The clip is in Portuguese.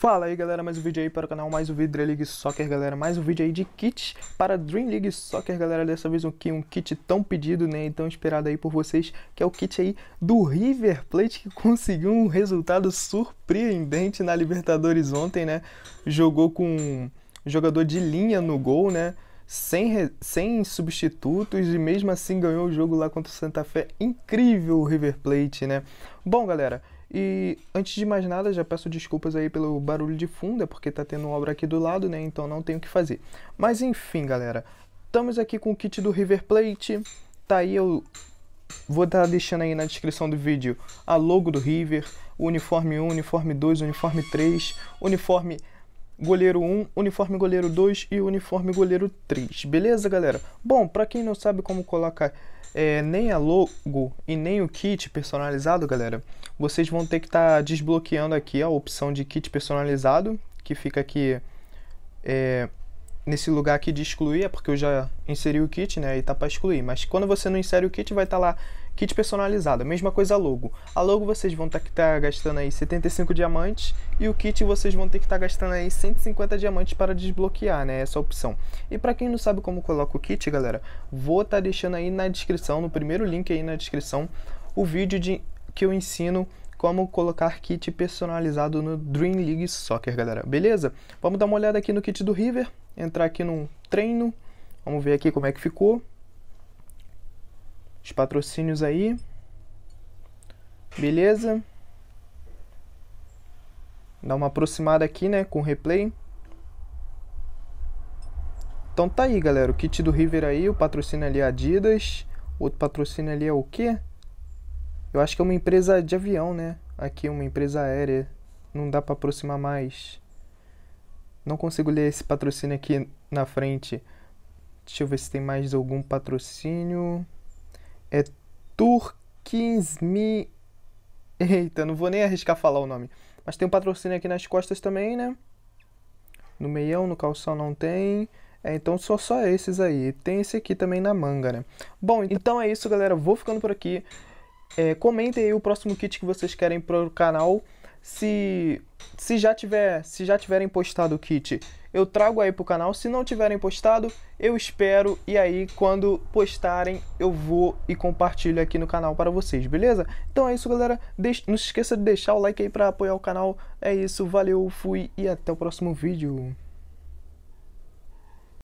Fala aí galera, mais um vídeo aí para o canal, mais um vídeo da League Soccer galera, mais um vídeo aí de kit para Dream League Soccer galera, dessa vez um, um kit tão pedido né, e tão esperado aí por vocês, que é o kit aí do River Plate que conseguiu um resultado surpreendente na Libertadores ontem né, jogou com um jogador de linha no gol né, sem, sem substitutos e mesmo assim ganhou o jogo lá contra o Santa Fé, incrível o River Plate né. Bom galera, e antes de mais nada, já peço desculpas aí pelo barulho de fundo, é porque tá tendo obra aqui do lado, né? Então não tenho o que fazer. Mas enfim, galera, estamos aqui com o kit do River Plate. Tá aí, eu vou estar tá deixando aí na descrição do vídeo a logo do River, o uniforme 1, uniforme 2, uniforme 3, uniforme goleiro 1, uniforme goleiro 2 e uniforme goleiro 3. Beleza, galera? Bom, para quem não sabe como colocar é, nem a logo e nem o kit personalizado, galera, vocês vão ter que estar tá desbloqueando aqui a opção de kit personalizado, que fica aqui é, nesse lugar aqui de excluir, é porque eu já inseri o kit, né? E tá para excluir. Mas quando você não insere o kit, vai estar tá lá kit personalizado. Mesma coisa a logo. A logo vocês vão ter tá que estar tá gastando aí 75 diamantes e o kit vocês vão ter que estar tá gastando aí 150 diamantes para desbloquear, né, essa opção. E para quem não sabe como coloca o kit, galera, vou estar tá deixando aí na descrição, no primeiro link aí na descrição, o vídeo de que eu ensino como colocar kit personalizado no Dream League Soccer, galera. Beleza? Vamos dar uma olhada aqui no kit do River, entrar aqui no treino, vamos ver aqui como é que ficou. Os patrocínios aí. Beleza? Dá uma aproximada aqui, né, com replay. Então tá aí, galera, o kit do River aí, o patrocínio ali é Adidas, O outro patrocínio ali é o quê? Eu acho que é uma empresa de avião, né? Aqui uma empresa aérea. Não dá para aproximar mais. Não consigo ler esse patrocínio aqui na frente. Deixa eu ver se tem mais algum patrocínio. É Turkinsmi. Eita, não vou nem arriscar falar o nome. Mas tem um patrocínio aqui nas costas também, né? No meião, no calção não tem. É, então só só esses aí. Tem esse aqui também na manga, né? Bom, então é isso, galera. Vou ficando por aqui é, comentem aí o próximo kit que vocês querem para o canal. Se, se, já tiver, se já tiverem postado o kit, eu trago aí para o canal. Se não tiverem postado, eu espero. E aí, quando postarem, eu vou e compartilho aqui no canal para vocês, beleza? Então é isso, galera. não se esqueça de deixar o like aí para apoiar o canal. É isso, valeu, fui e até o próximo vídeo.